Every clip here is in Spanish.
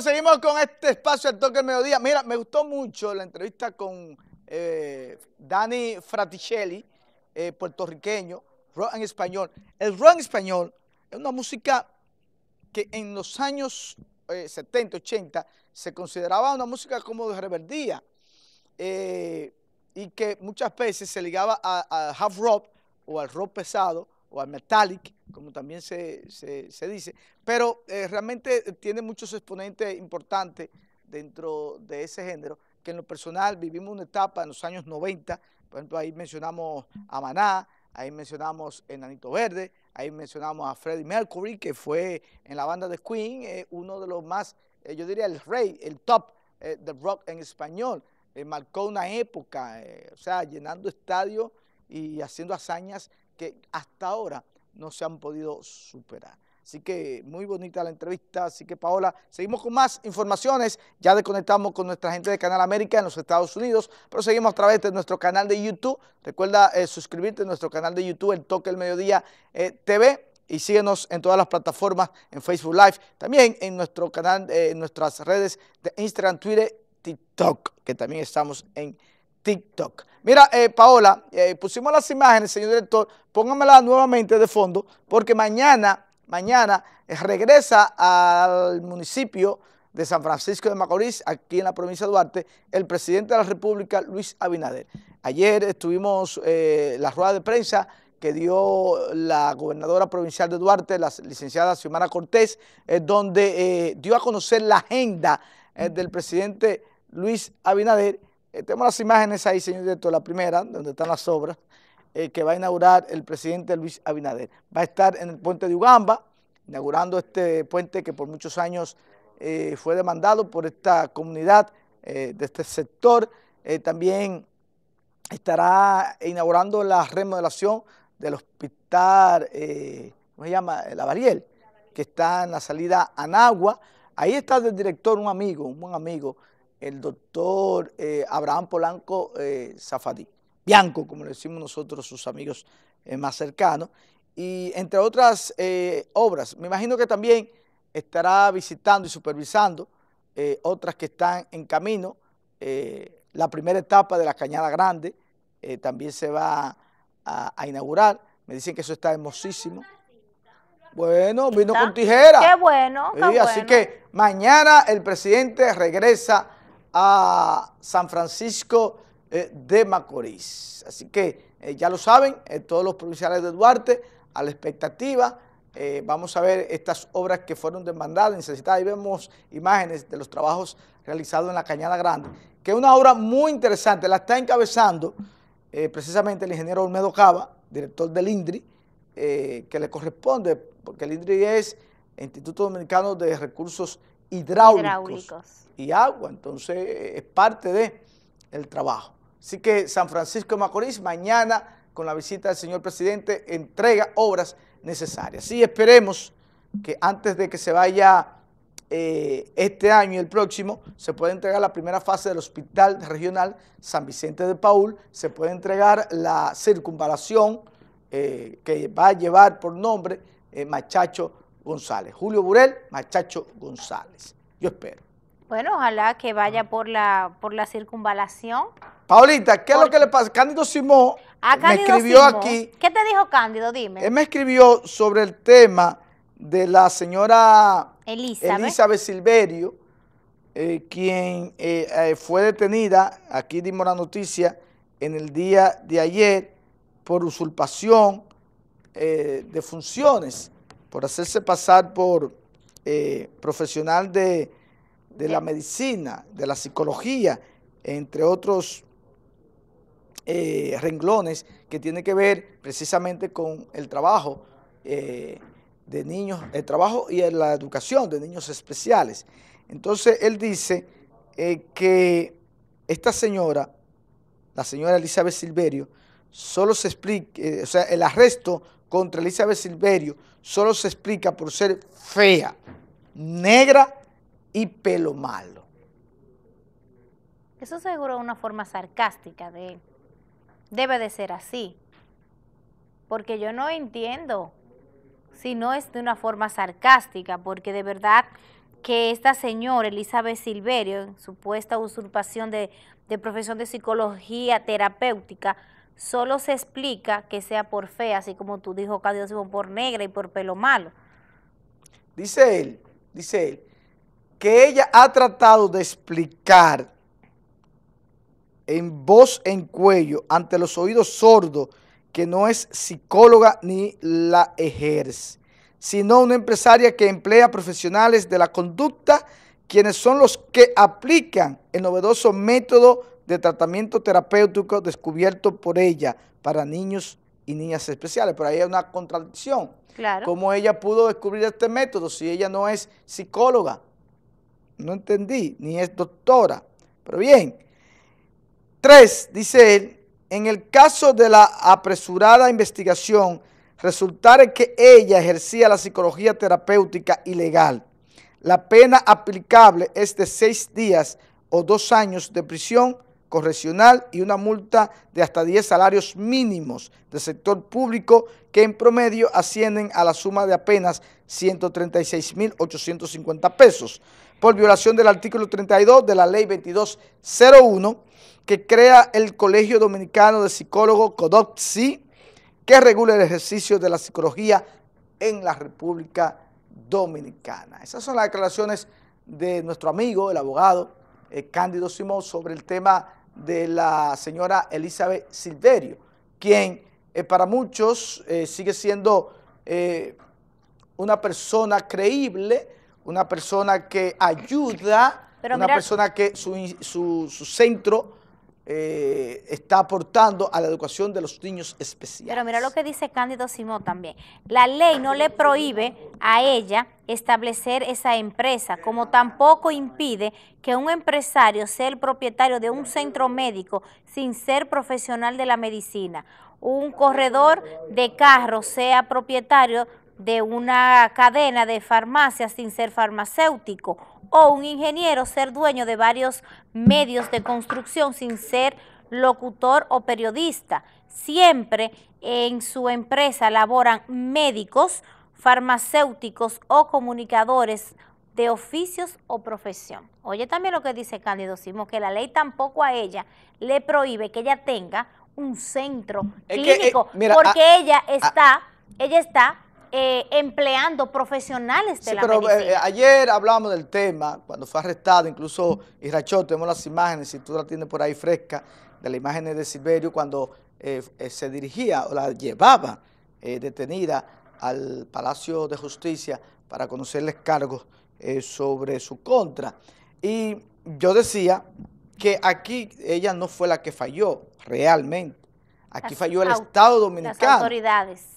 seguimos con este espacio del toque del mediodía. Mira, me gustó mucho la entrevista con eh, Dani Fraticelli, eh, puertorriqueño, rock en español. El rock en español es una música que en los años 70, eh, 80 se consideraba una música como de rebeldía y que muchas veces se ligaba al half rock o al rock pesado o al metallic, como también se, dice, pero eh, realmente tiene muchos exponentes importantes dentro de ese género, que en lo personal vivimos una etapa en los años 90, por ejemplo, ahí mencionamos a Maná, ahí mencionamos a Nanito Verde, ahí mencionamos a Freddie Mercury, que fue en la banda de Queen eh, uno de los más, eh, yo diría el rey, el top de rock en español, marcó una época, o sea, llenando estadios y haciendo hazañas que hasta ahora no se han podido superar. Así que muy bonita la entrevista. Así que Paola, seguimos con más informaciones. Ya desconectamos con nuestra gente de Canal América en los Estados Unidos, pero seguimos a través de nuestro canal de YouTube. Recuerda eh, suscribirte a nuestro canal de YouTube, El Toque del Mediodía eh, TV. Y síguenos en todas las plataformas, en Facebook Live, también en nuestro canal, eh, en nuestras redes de Instagram, Twitter, TikTok, que también estamos en TikTok. Mira, eh, Paola, eh, pusimos las imágenes, señor director, póngamelas nuevamente de fondo, porque mañana, mañana eh, regresa al municipio de San Francisco de Macorís, aquí en la provincia de Duarte, el presidente de la República, Luis Abinader. Ayer estuvimos la rueda de prensa que dio la gobernadora provincial de Duarte, la licenciada Xiomara Cortés, donde dio a conocer la agenda del presidente Luis Abinader, eh, tenemos las imágenes ahí, señor director, la primera, donde están las obras, eh, que va a inaugurar el presidente Luis Abinader. Va a estar en el puente de Ugamba, inaugurando este puente que por muchos años eh, fue demandado por esta comunidad de este sector. también estará inaugurando la remodelación del hospital, ¿cómo se llama? La Bariel, que está en la salida Anagua. Ahí está el director, un amigo, un buen amigo, el doctor eh, Abraham Polanco eh, Bianco, como le decimos nosotros, sus amigos eh, más cercanos, y entre otras eh, obras. Me imagino que también estará visitando y supervisando otras que están en camino. la primera etapa de la Cañada Grande también se va a, inaugurar. Me dicen que eso está hermosísimo. Bueno, vino con tijera. Qué bueno, qué bueno. Así que mañana el presidente regresa a San Francisco eh, de Macorís. Así que eh, ya lo saben, eh, todos los provinciales de Duarte a la expectativa. vamos a ver estas obras que fueron demandadas, necesitadas. Ahí vemos imágenes de los trabajos realizados en la Cañada Grande, que es una obra muy interesante. La está encabezando precisamente el ingeniero Olmedo Cava, director del INDRI, que le corresponde, porque el INDRI es Instituto Dominicano de Recursos hidráulicos, y agua, entonces eh, es parte del el trabajo. Así que San Francisco de Macorís mañana con la visita del señor presidente entrega obras necesarias. Sí, esperemos que antes de que se vaya eh, este año y el próximo, se pueda entregar la primera fase del hospital regional San Vicente de Paul, se puede entregar la circunvalación eh, que va a llevar por nombre Machacho González. Julio Burel, Machacho González. Yo espero. Bueno, ojalá que vaya por la, por la circunvalación. Paulita, ¿qué es lo que le pasa? Cándido Simón ah, me escribió aquí. ¿Qué te dijo Cándido? Dime. Él me escribió sobre el tema de la señora Elizabeth, Silverio, eh, quien eh, eh, fue detenida, aquí dimos la noticia, en el día de ayer por usurpación de funciones por hacerse pasar por eh, profesional de, la medicina, de la psicología, entre otros eh, renglones que tiene que ver precisamente con el trabajo eh, de niños, el trabajo y la educación de niños especiales. Entonces, él dice que esta señora, la señora Elizabeth Silverio, solo se explica, o sea, el arresto contra Elizabeth Silverio solo se explica por ser fea, negra y pelo malo. Eso seguro es una forma sarcástica de él. Debe de ser así. Porque yo no entiendo si no es de una forma sarcástica, porque de verdad que esta señora Elizabeth Silverio, en supuesta usurpación de, de profesión de psicología terapéutica, solo se explica que sea por fe, así como tú dijo Cadio Simón, por negra y por pelo malo. Dice él, dice él, que ella ha tratado de explicar en voz en cuello ante los oídos sordos que no es psicóloga ni la ejerce, sino una empresaria que emplea profesionales de la conducta, quienes son los que aplican el novedoso método de tratamiento terapéutico descubierto por ella para niños y niñas especiales. Pero ahí hay una contradicción. Claro. ¿Cómo ella pudo descubrir este método si ella no es psicóloga? No entendí, ni es doctora. Pero bien, tres, dice él, en el caso de la apresurada investigación, resultar que ella ejercía la psicología terapéutica ilegal. La pena aplicable es de seis días o dos años de prisión correccional y una multa de hasta 10 salarios mínimos del sector público que en promedio ascienden a la suma de apenas 136.850 pesos por violación del artículo 32 de la ley 2201 que crea el Colegio Dominicano de Psicólogos CODOPSI que regula el ejercicio de la psicología en la República Dominicana. Esas son las declaraciones de nuestro amigo, el abogado eh, Cándido Simón, sobre el tema de la señora Elizabeth Silverio, quien eh, para muchos eh, sigue siendo eh, una persona creíble, una persona que ayuda, una persona que su, su, su centro eh, está aportando a la educación de los niños especiales. Pero mira lo que dice Cándido Simón también. La ley no le prohíbe a ella establecer esa empresa, como tampoco impide que un empresario sea el propietario de un centro médico sin ser profesional de la medicina, un corredor de carros sea propietario de una cadena de farmacias sin ser farmacéutico o un ingeniero ser dueño de varios medios de construcción sin ser locutor o periodista. Siempre en su empresa laboran médicos, farmacéuticos o comunicadores de oficios o profesión. Oye también lo que dice Cándido Simo, que la ley tampoco a ella le prohíbe que ella tenga un centro eh, clínico, porque ah, ella ah, está, ella está eh, empleando profesionales de la pero, eh, ayer hablamos del tema, cuando fue arrestado, incluso Irachó, tenemos las imágenes, si tú la tienes por ahí fresca, de las imágenes de Siberio cuando eh, se dirigía o la llevaba detenida al Palacio de Justicia para conocerles cargos sobre su contra. Y yo decía que aquí ella no fue la que falló realmente, Aquí falló el Estado Dominicano.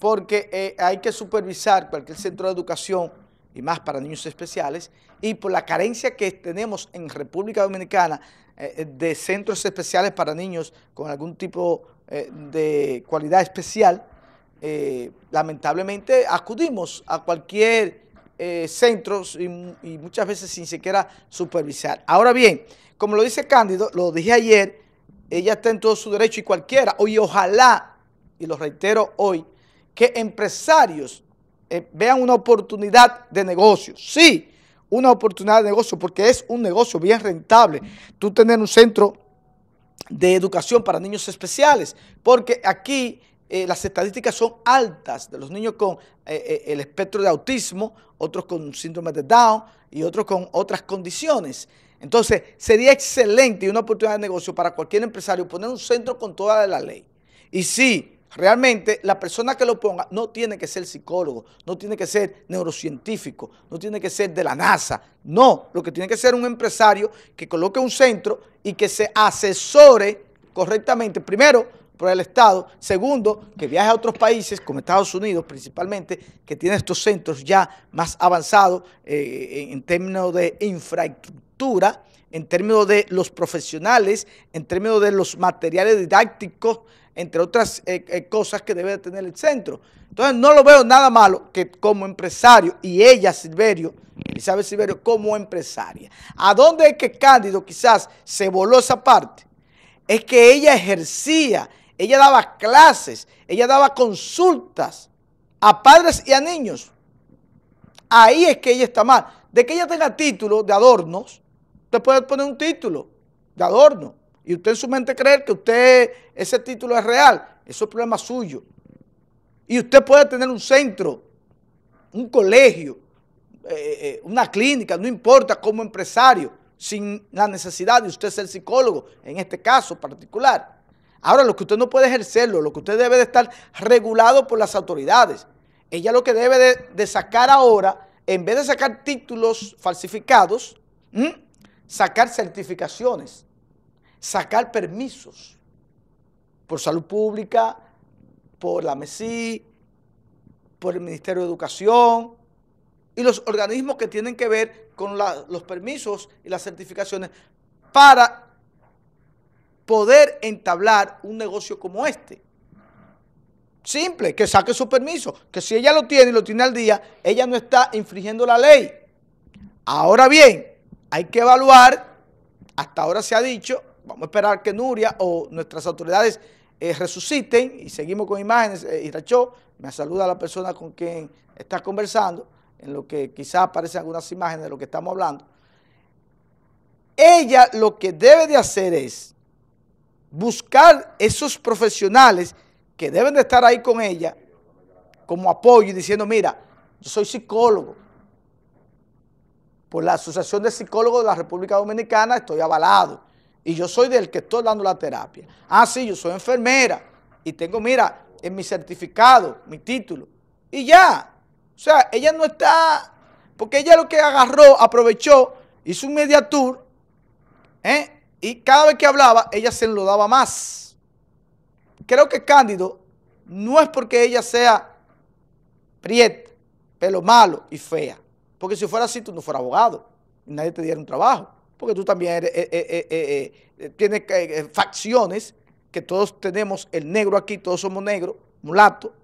Porque eh, hay que supervisar cualquier centro de educación, y más para niños especiales, y por la carencia que tenemos en República Dominicana eh, eh, de centros especiales para niños con algún tipo de cualidad especial, lamentablemente acudimos a cualquier centro y muchas veces sin siquiera supervisar. Ahora bien, como lo dice Cándido, lo dije ayer, ella está en todo su derecho y cualquiera. Hoy ojalá, y lo reitero hoy, que empresarios eh, vean una oportunidad de negocio. Sí, una oportunidad de negocio porque es un negocio bien rentable. Tú tener un centro de educación para niños especiales, porque aquí eh, las estadísticas son altas de los niños con eh, el espectro de autismo, otros con síndrome de Down y otros con otras condiciones. Entonces, sería excelente y una oportunidad de negocio para cualquier empresario poner un centro con toda la ley. Y sí, realmente la persona que lo ponga no tiene que ser psicólogo, no tiene que ser neurocientífico, no tiene que ser de la NASA. No, lo que tiene que ser un empresario que coloque un centro y que se asesore correctamente. Primero, por el Estado. Segundo, que viaje a otros países, como Estados Unidos principalmente, que tiene estos centros ya más avanzados eh, en términos de infraestructura en términos de los profesionales, en términos de los materiales didácticos, entre otras eh, eh, cosas que debe tener el centro. Entonces no lo veo nada malo que como empresario, y ella, Silverio, Elizabeth Silverio, como empresaria. ¿A dónde es que Cándido quizás se voló esa parte? Es que ella ejercía, ella daba clases, ella daba consultas a padres y a niños. Ahí es que ella está mal. De que ella tenga título de adornos, Usted puede poner un título de adorno y usted en su mente creer que usted ese título es real. Eso es problema suyo. Y usted puede tener un centro, un colegio, eh, eh, una clínica, no importa, como empresario, sin la necesidad de usted ser psicólogo, en este caso particular. Ahora, lo que usted no puede ejercerlo, lo que usted debe de estar regulado por las autoridades. Ella lo que debe de, sacar ahora, en vez de sacar títulos falsificados, sacar certificaciones, sacar permisos por salud pública, por la MESI, por el Ministerio de Educación y los organismos que tienen que ver con los permisos y las certificaciones para poder entablar un negocio como este. Simple, que saque su permiso, que si ella lo tiene y lo tiene al día, ella no está infringiendo la ley. Ahora bien, hay que evaluar, hasta ahora se ha dicho, vamos a esperar que Nuria o nuestras autoridades eh, resuciten y seguimos con imágenes. y eh, Rachó me saluda la persona con quien está conversando, en lo que quizás aparecen algunas imágenes de lo que estamos hablando. Ella lo que debe de hacer es buscar esos profesionales que deben de estar ahí con ella como apoyo y diciendo, mira, yo soy psicólogo, por la Asociación de Psicólogos de la República Dominicana, estoy avalado. Y yo soy del que estoy dando la terapia. Ah, sí, yo soy enfermera y tengo, mira, en mi certificado, mi título. Y ya. O sea, ella no está, porque ella lo que agarró, aprovechó, hizo un media tour, ¿eh? y cada vez que hablaba, ella se lo daba más. Creo que Cándido no es porque ella sea prieta, pelo malo y fea. Porque si fuera así, tú no fueras abogado. Y Nadie te diera un trabajo. Porque tú también eh, eh, eh, tienes facciones que todos tenemos, el negro aquí, todos somos negros, mulato.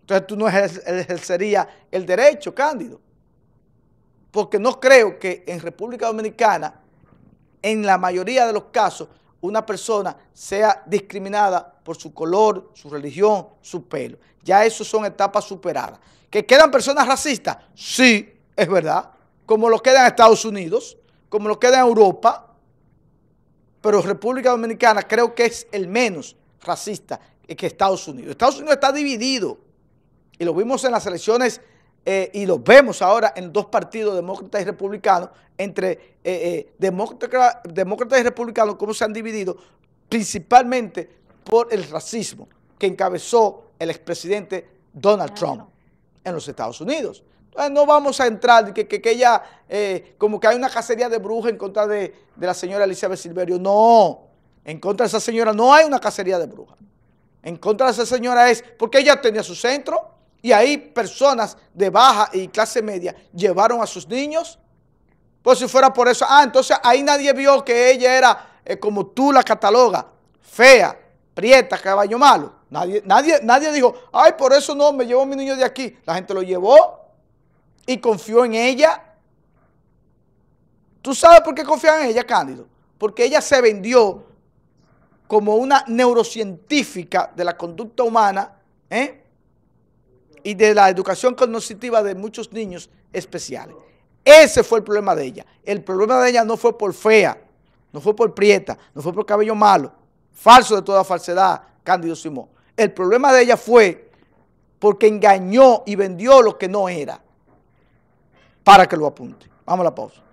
Entonces tú no ejercerías el derecho, Cándido. Porque no creo que en República Dominicana, en la mayoría de los casos, una persona sea discriminada por su color, su religión, su pelo. Ya eso son etapas superadas. ¿Que quedan personas racistas? Sí, es verdad, como lo queda en Estados Unidos, como lo queda en Europa, pero República Dominicana creo que es el menos racista que Estados Unidos. Estados Unidos está dividido y lo vimos en las elecciones eh, y lo vemos ahora en dos partidos, demócratas y republicanos, entre eh, eh, demócratas demócrata y republicanos, cómo se han dividido, principalmente por el racismo que encabezó el expresidente Donald Trump en los Estados Unidos. Ah, no vamos a entrar, que, que, que ella, eh, como que hay una cacería de brujas en contra de, la señora Elizabeth Silverio. No, en contra de esa señora no hay una cacería de brujas. En contra de esa señora es porque ella tenía su centro y ahí personas de baja y clase media llevaron a sus niños. Pues si fuera por eso, ah, entonces ahí nadie vio que ella era eh, como tú la cataloga, fea, prieta, caballo malo. Nadie, nadie, nadie dijo, ay, por eso no, me llevó mi niño de aquí. La gente lo llevó y confió en ella. ¿Tú sabes por qué confiaba en ella, Cándido? Porque ella se vendió como una neurocientífica de la conducta humana ¿eh? y de la educación cognitiva de muchos niños especiales. Ese fue el problema de ella. El problema de ella no fue por fea, no fue por prieta, no fue por cabello malo, falso de toda falsedad, Cándido Simón. El problema de ella fue porque engañó y vendió lo que no era. para que lo apunte. Vamos a la pausa.